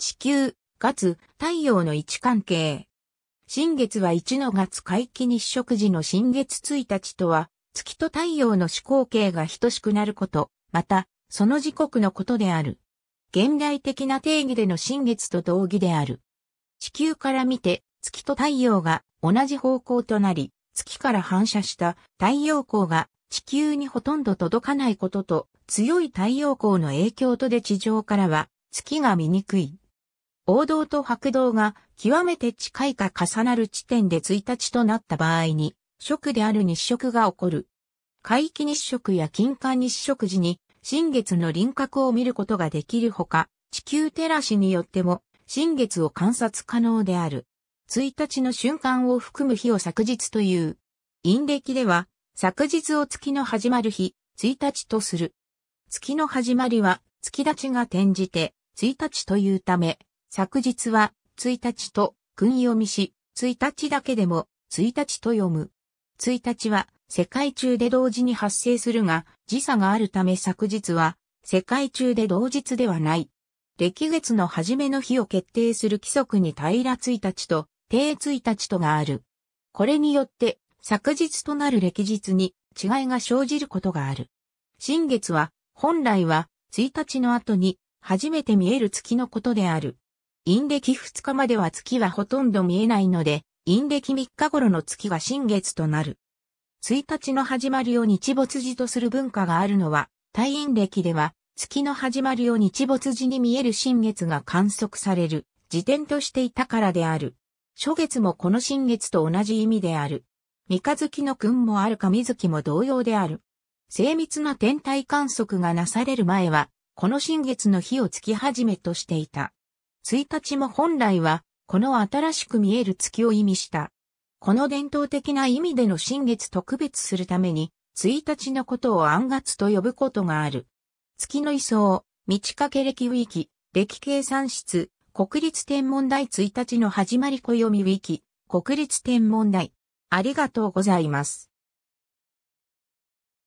地球、月、太陽の位置関係。新月は1の月回帰日食時の新月1日とは、月と太陽の始皇形が等しくなること、また、その時刻のことである。現代的な定義での新月と同義である。地球から見て、月と太陽が同じ方向となり、月から反射した太陽光が地球にほとんど届かないことと、強い太陽光の影響とで地上からは月が見にくい。王道と白道が極めて近いか重なる地点で1日となった場合に、食である日食が起こる。皆既日食や金環日食時に、新月の輪郭を見ることができるほか、地球照らしによっても、新月を観察可能である。1日の瞬間を含む日を昨日という。陰暦では、昨日を月の始まる日、1日とする。月の始まりは、月立ちが転じて、1日というため、昨日は、1日と、訓読みし、1日だけでも、1日と読む。1日は、世界中で同時に発生するが、時差があるため昨日は、世界中で同日ではない。歴月の初めの日を決定する規則に平1日と、定1日とがある。これによって、昨日となる歴日に違いが生じることがある。新月は、本来は、1日の後に、初めて見える月のことである。陰暦2日までは月はほとんど見えないので、陰暦3日頃の月は新月となる。1日の始まりを日没時とする文化があるのは、大陰暦では、月の始まりを日没時に見える新月が観測される、時点としていたからである。初月もこの新月と同じ意味である。三日月の君もある神月も同様である。精密な天体観測がなされる前は、この新月の日を月始めとしていた。1日も本来は、この新しく見える月を意味した。この伝統的な意味での新月特別するために、1日のことを暗月と呼ぶことがある。月の位相、道け歴ウィキ、歴計算室、国立天文台1日の始まり暦ウィキ、国立天文台。ありがとうございます。